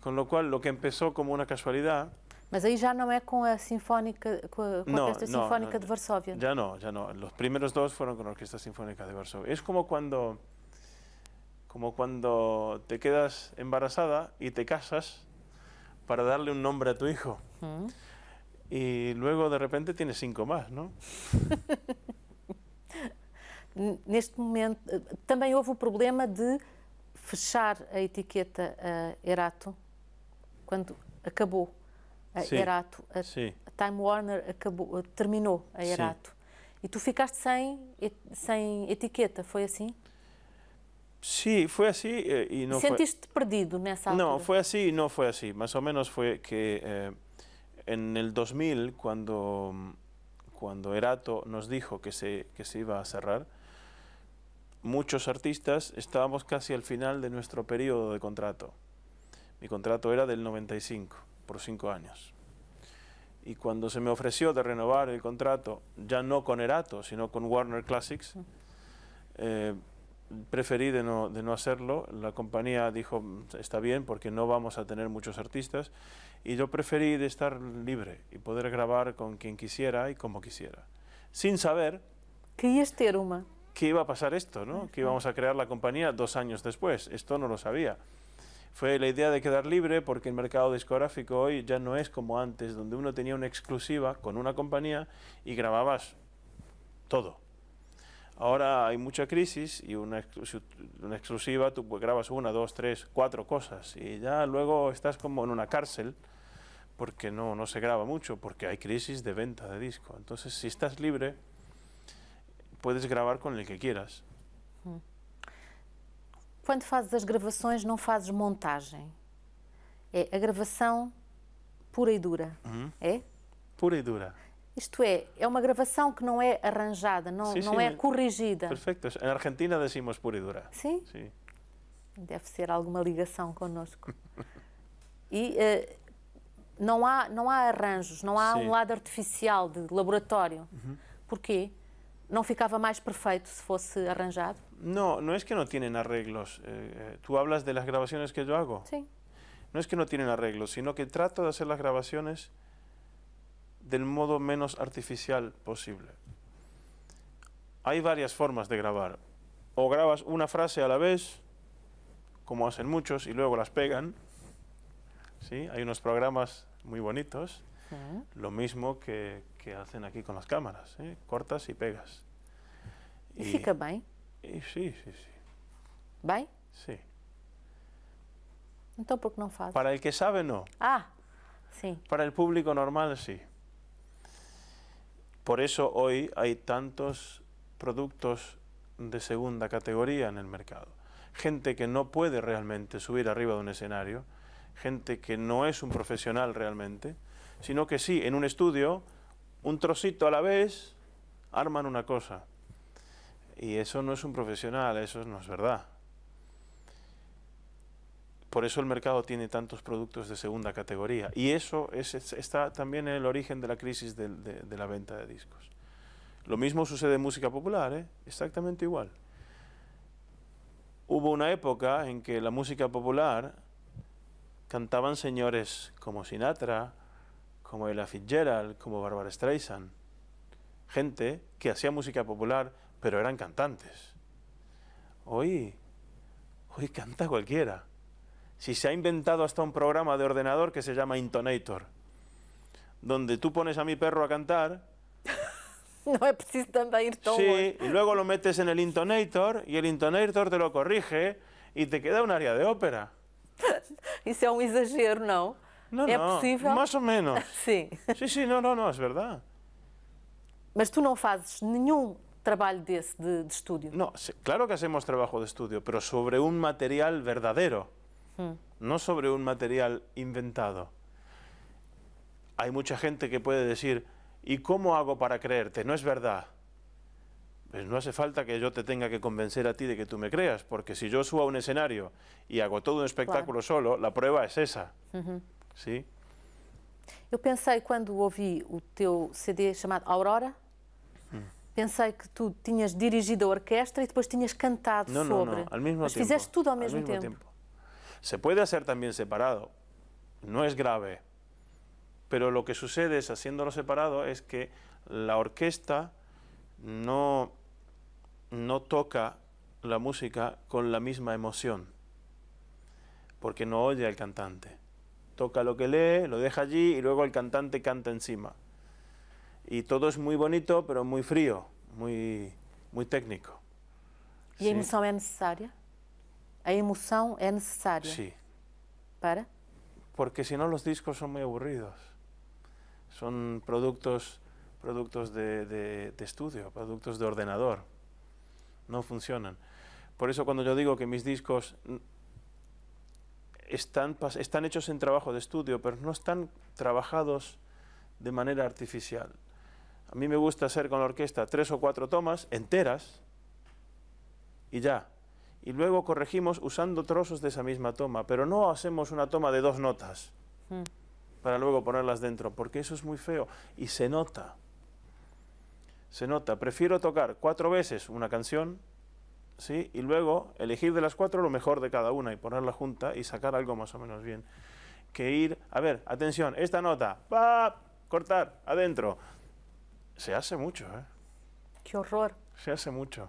Con lo cual, lo que empezó como una casualidad... Pero ahí ya no es con la sinfónica, con Orquesta Sinfónica de Varsovia. Ya no, ya no. Los primeros dos fueron con la Orquesta Sinfónica de Varsovia. Es como cuando, como cuando te quedas embarazada y te casas para darle un nombre a tu hijo. Mm. Y luego de repente tienes cinco más, ¿no? [laughs] neste momento, eh, também houve o problema de fechar a etiqueta uh, Erato quando acabou a Sim. Erato. A Sim. Time Warner acabou, eh, terminou a Erato. Sim. E tu ficaste sem, sem etiqueta, foi assim? Sim, foi assim eh, e não Sentiste-te foi... perdido nessa altura? Assim, não, foi assim e não foi assim. Mais ou menos foi que eh, 2000, quando, quando Erato nos dijo que se, que se iba a cerrar, muchos artistas estábamos casi al final de nuestro periodo de contrato. Mi contrato era del 95, por cinco años. Y cuando se me ofreció de renovar el contrato, ya no con Erato, sino con Warner Classics, eh, preferí de no, hacerlo. La compañía dijo, está bien, porque no vamos a tener muchos artistas. Y yo preferí de estar libre y poder grabar con quien quisiera y como quisiera. Sin saber... ¿Qué es Tieruma? ¿Qué iba a pasar esto, ¿no? que íbamos a crear la compañía dos años después. Esto no lo sabía. Fue la idea de quedar libre porque el mercado discográfico hoy ya no es como antes, donde uno tenía una exclusiva con una compañía y grababas todo. Ahora hay mucha crisis y una, exclusiva, una exclusiva tú pues grabas una, dos, tres, cuatro cosas y ya luego estás como en una cárcel porque no, no se graba mucho, porque hay crisis de venta de disco. Entonces, si estás libre, puedes gravar com o que quieras. Hum. Quando fazes as gravações, não fazes montagem. É a gravação pura e dura. Uhum. É? Pura e dura. Isto é, é uma gravação que não é arranjada, não, não é corrigida. Perfeito. Na Argentina decimos pura e dura. Sim? Deve ser alguma ligação connosco. e uh, não, há, não há arranjos, não há um lado artificial de laboratório. Uhum. Porquê? ¿No ficaba más perfecto si fuese arranjado? No, no es que no tienen arreglos. Eh, eh, ¿Tú hablas de las grabaciones que yo hago? Sí. No es que no tienen arreglos, sino que trato de hacer las grabaciones del modo menos artificial posible. Hay varias formas de grabar. O grabas una frase a la vez, como hacen muchos, y luego las pegan. ¿Sí? Hay unos programas muy bonitos lo mismo que, hacen aquí con las cámaras, ¿eh? cortas y pegas. ¿Y, fica bien? Y, sí, sí, sí. ¿Bien? Sí. Entonces, ¿por no Para el que sabe, no. Ah, sí. Para el público normal, sí. Por eso hoy hay tantos productos de segunda categoría en el mercado. Gente que no puede realmente subir arriba de un escenario, gente que no es un profesional realmente, sino que sí, en un estudio, un trocito a la vez, arman una cosa. Y eso no es un profesional, eso no es verdad. Por eso el mercado tiene tantos productos de segunda categoría. Y eso está también en el origen de la crisis de, la venta de discos. Lo mismo sucede en música popular, ¿eh? exactamente igual. Hubo una época en que la música popular cantaban señores como Sinatra, como Ella Fitzgerald, como Barbara Streisand. Gente que hacía música popular, pero eran cantantes. Hoy, hoy canta cualquiera. Si se ha inventado hasta un programa de ordenador que se llama Intonator, donde tú pones a mi perro a cantar. [laughs] no existen pues Sí, ¿eh? y luego lo metes en el Intonator y el Intonator te lo corrige y te queda un área de ópera. Eso es un exagero, ¿no? No, eh, no, possível? más o menos. [laughs] Sí. Sí, sí. No, no, no, verdad verdad. Mas tú no haces ningún trabajo de, de estudio. No, claro que hacemos trabajo de estudio, pero sobre un material verdadero, hmm. no sobre un material inventado. Hay mucha gente que puede decir, ¿y cómo hago para creerte? No es verdad. Pues no hace falta que yo te tenga que convencer a ti de que tú me creas, porque si yo subo a un escenario y hago todo un espectáculo solo, la prueba es esa. Sí. Eu pensei, quando ouvi o CD llamado Aurora, pensé que tú tinhas dirigido a orquestra e depois tinhas cantado sobre. Não, todo al mismo tiempo, tudo ao mesmo, Se puede hacer también separado, no es grave, pero lo que sucede es, haciéndolo separado, es que la orquesta no, no toca la música con la misma emoción, porque no oye al cantante toca lo que lee, lo deja allí y luego el cantante canta encima. Y todo es muy bonito, pero muy frío, muy, muy técnico. ¿Y la emoción es necesaria? ¿La emoción es necesaria? Sí. ¿Para? Porque si no los discos son muy aburridos. Son productos, productos de, de, de estudio, productos de ordenador. No funcionan. Por eso cuando yo digo que mis discos están, hechos en trabajo de estudio, pero no están trabajados de manera artificial. A mí me gusta hacer con la orquesta tres o cuatro tomas enteras y ya. Y luego corregimos usando trozos de esa misma toma, pero no hacemos una toma de dos notas hmm. para luego ponerlas dentro, porque eso es muy feo y se nota. Se nota. Prefiero tocar cuatro veces una canción ¿sí? y luego elegir de las cuatro lo mejor de cada una y ponerla junta y sacar algo más o menos bien. Que ir, a ver, atención, esta nota, va cortar, adentro. Se hace mucho, ¿eh? Qué horror. Se hace mucho.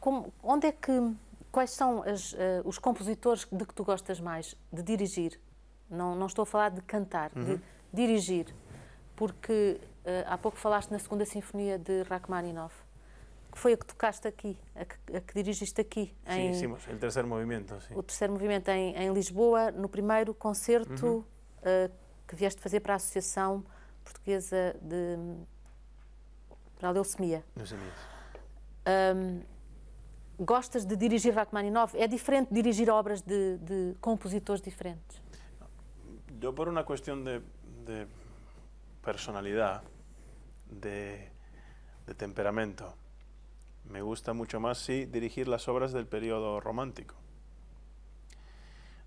Como, onde los que, eh, compositores de que tú gostas más, de dirigir? no estoy estou a falar de cantar, de dirigir. Porque uh, eh, poco pouco falaste la segunda sinfonía de Rachmaninoff. que foi a que tocaste aqui, a que, a que dirigiste aqui. Em, sim, sim, é o terceiro movimento. Sim. O terceiro movimento em, em Lisboa, no primeiro concerto uhum. uh, que vieste fazer para a Associação Portuguesa de para a Leucemia. Leucemia. Um, gostas de dirigir Rachmaninoff? É diferente dirigir obras de, de compositores diferentes? Eu, por uma questão de, de personalidade, de, de temperamento, Me gusta mucho más, sí, dirigir las obras del periodo romántico.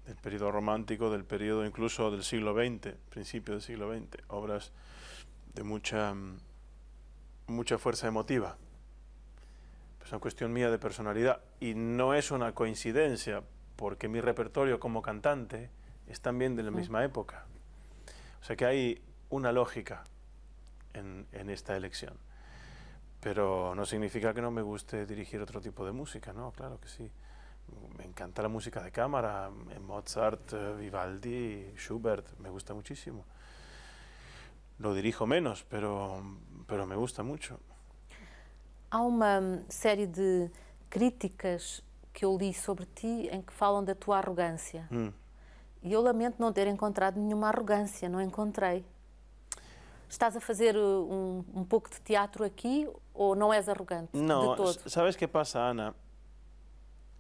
Del periodo romántico, del periodo incluso del siglo XX, principio del siglo XX. Obras de mucha, mm, mucha fuerza emotiva. Es pues una cuestión mía de personalidad. Y no es una coincidencia, porque mi repertorio como cantante es también de la misma época. O sea que hay una lógica en esta elección pero no significa que no me guste dirigir otro tipo de música, ¿no? Claro que sí. Me encanta la música de cámara, eh, Mozart, eh, Vivaldi, Schubert, me gusta muchísimo. Lo dirijo menos, pero, pero me gusta mucho. Há una serie de críticas que eu li sobre ti en em que falam de tu arrogancia. Y yo e lamento no haber encontrado nenhuma arrogancia, no encontré estás a hacer un uh, um, um poco de teatro aquí o no es arrogante no, ¿sabes qué pasa, Ana?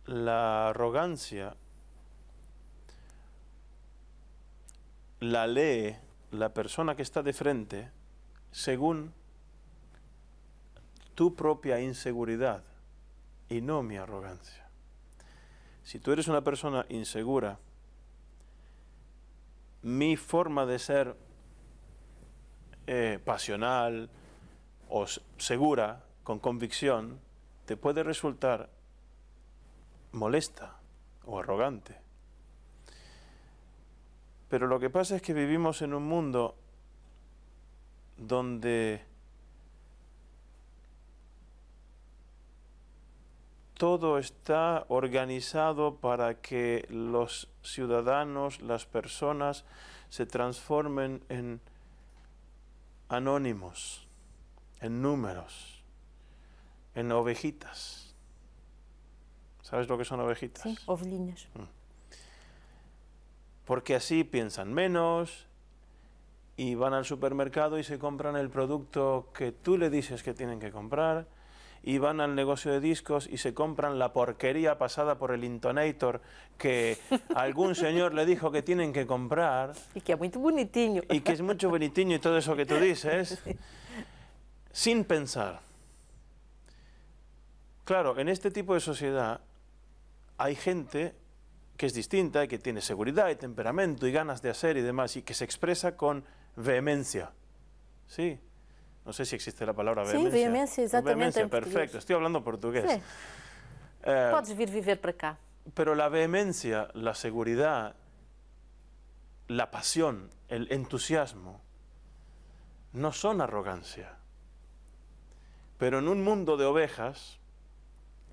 La arrogancia la lee la persona que está de frente según tu propia inseguridad y no mi arrogancia. Si tú eres una persona insegura, mi forma de ser eh, pasional o segura, con convicción, te puede resultar molesta o arrogante. Pero lo que pasa es que vivimos en un mundo donde todo está organizado para que los ciudadanos, las personas, se transformen en anónimos, en números, en ovejitas. ¿Sabes lo que son ovejitas? Sí, mm. Porque así piensan menos y van al supermercado y se compran el producto que tú le dices que tienen que comprar y van al negocio de discos y se compran la porquería pasada por el Intonator que [laughs] algún señor le dijo que tienen que comprar. Y que es muy bonitinho. Y que es mucho bonitinho y todo eso que tú dices, [laughs] sin pensar. Claro, en este tipo de sociedad hay gente que es distinta y que tiene seguridad y temperamento y ganas de hacer y demás y que se expresa con vehemencia. Sí, no sé si existe la palabra vehemencia. Sí, vehemencia, Vehemencia, perfecto, estoy hablando portugués. Eh, para acá. Pero la vehemencia, la seguridad, la pasión, el entusiasmo, no son arrogancia. Pero en un mundo de ovejas,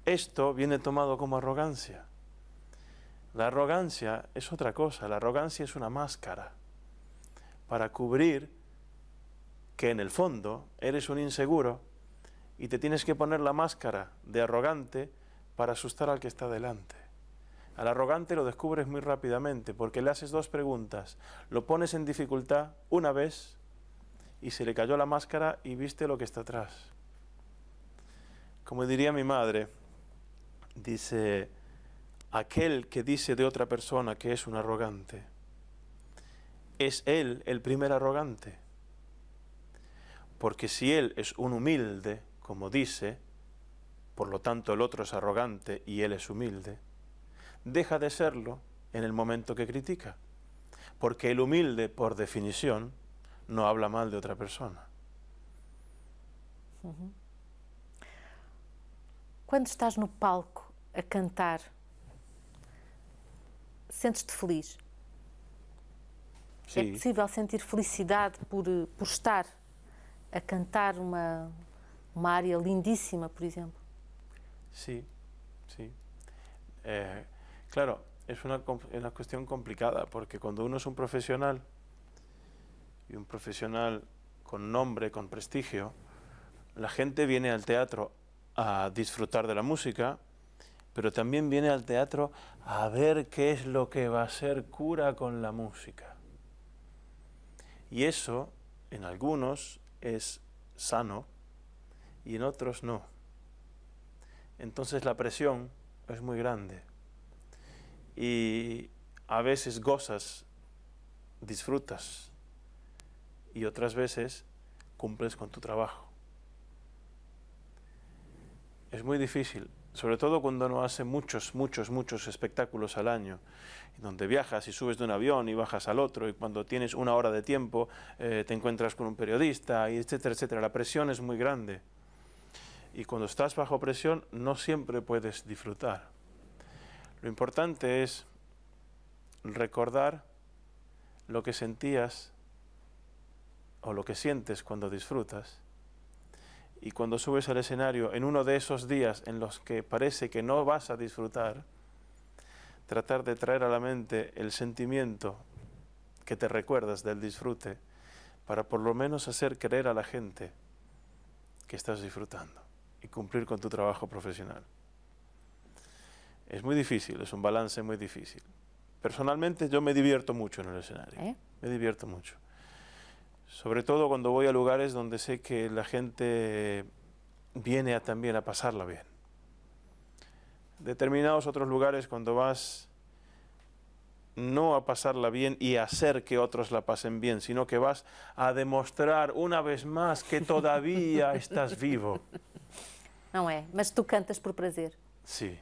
esto viene tomado como arrogancia. La arrogancia es otra cosa, la arrogancia es una máscara para cubrir que en el fondo eres un inseguro y te tienes que poner la máscara de arrogante para asustar al que está delante. Al arrogante lo descubres muy rápidamente porque le haces dos preguntas, lo pones en dificultad una vez y se le cayó la máscara y viste lo que está atrás. Como diría mi madre, dice, aquel que dice de otra persona que es un arrogante, es él el primer arrogante. Porque si él es un humilde, como dice, por lo tanto el otro es arrogante y él es humilde, deja de serlo en el momento que critica. Porque el humilde, por definición, no habla mal de otra persona. Cuando estás no palco a cantar, sentes-te feliz? ¿Es posible sentir felicidad por, eh, por estar a cantar una uma área por ejemplo. Sí, sí. Eh, claro, es una, una, cuestión complicada porque cuando uno es un profesional y un profesional con nombre, con prestigio, la gente viene al teatro a disfrutar de la música, pero también viene al teatro a ver qué es lo que va a ser cura con la música. Y eso, en algunos, es sano y en otros no. Entonces la presión es muy grande y a veces gozas, disfrutas y otras veces cumples con tu trabajo. Es muy difícil sobre todo cuando uno hace muchos, muchos, muchos espectáculos al año, donde viajas y subes de un avión y bajas al otro, y cuando tienes una hora de tiempo eh, te encuentras con un periodista, y etcétera, etcétera. La presión es muy grande. Y cuando estás bajo presión no siempre puedes disfrutar. Lo importante es recordar lo que sentías o lo que sientes cuando disfrutas y cuando subes al escenario en uno de esos días en los que parece que no vas a disfrutar, tratar de traer a la mente el sentimiento que te recuerdas del disfrute para por lo menos hacer creer a la gente que estás disfrutando y cumplir con tu trabajo profesional. Es muy difícil, es un balance muy difícil. Personalmente yo me divierto mucho en el escenario. ¿Eh? Me divierto mucho. Sobre todo cuando voy a lugares donde sé que la gente viene también a pasarla bien. Determinados otros lugares cuando vas no a pasarla bien y a hacer que otros la pasen bien, sino que vas a demostrar una vez más que [laughs] todavía estás vivo. No es, mas tú cantas por placer. Sí.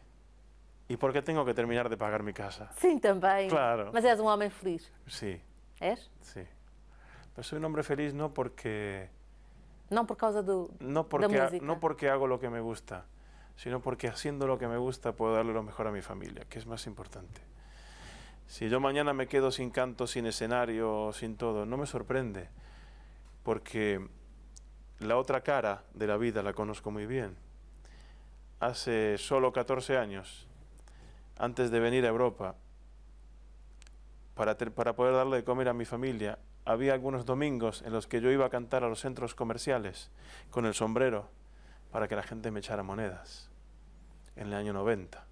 ¿Y por qué tengo que terminar de pagar mi casa? Sí, también. Claro. Mas eres un hombre feliz. Sí. ¿Es? Sí. Pero soy un hombre feliz no porque... No por causa de no porque, música. No porque hago lo que me gusta, sino porque haciendo lo que me gusta puedo darle lo mejor a mi familia, que es más importante. Si yo mañana me quedo sin canto, sin escenario, sin todo, no me sorprende, porque la otra cara de la vida la conozco muy bien. Hace solo 14 años, antes de venir a Europa, para poder darle de comer a mi familia, había algunos domingos en los que yo iba a cantar a los centros comerciales con el sombrero para que la gente me echara monedas. En el año 90.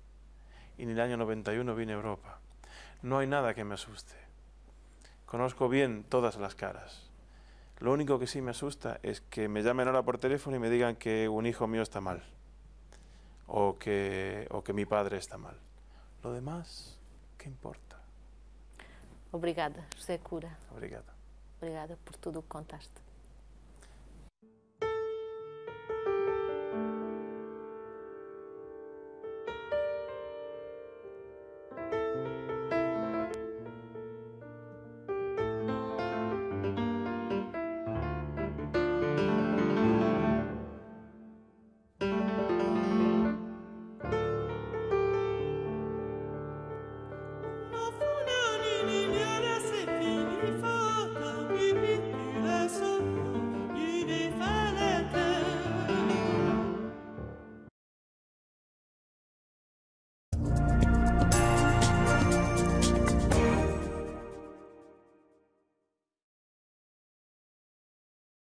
Y en el año 91 vine a Europa. No hay nada que me asuste. Conozco bien todas las caras. Lo único que sí me asusta es que me llamen ahora por teléfono y me digan que un hijo mío está mal. O que, o que mi padre está mal. Lo demás, ¿qué importa? Obrigada, José Cura. Obrigada. Obrigada por tudo o que contaste.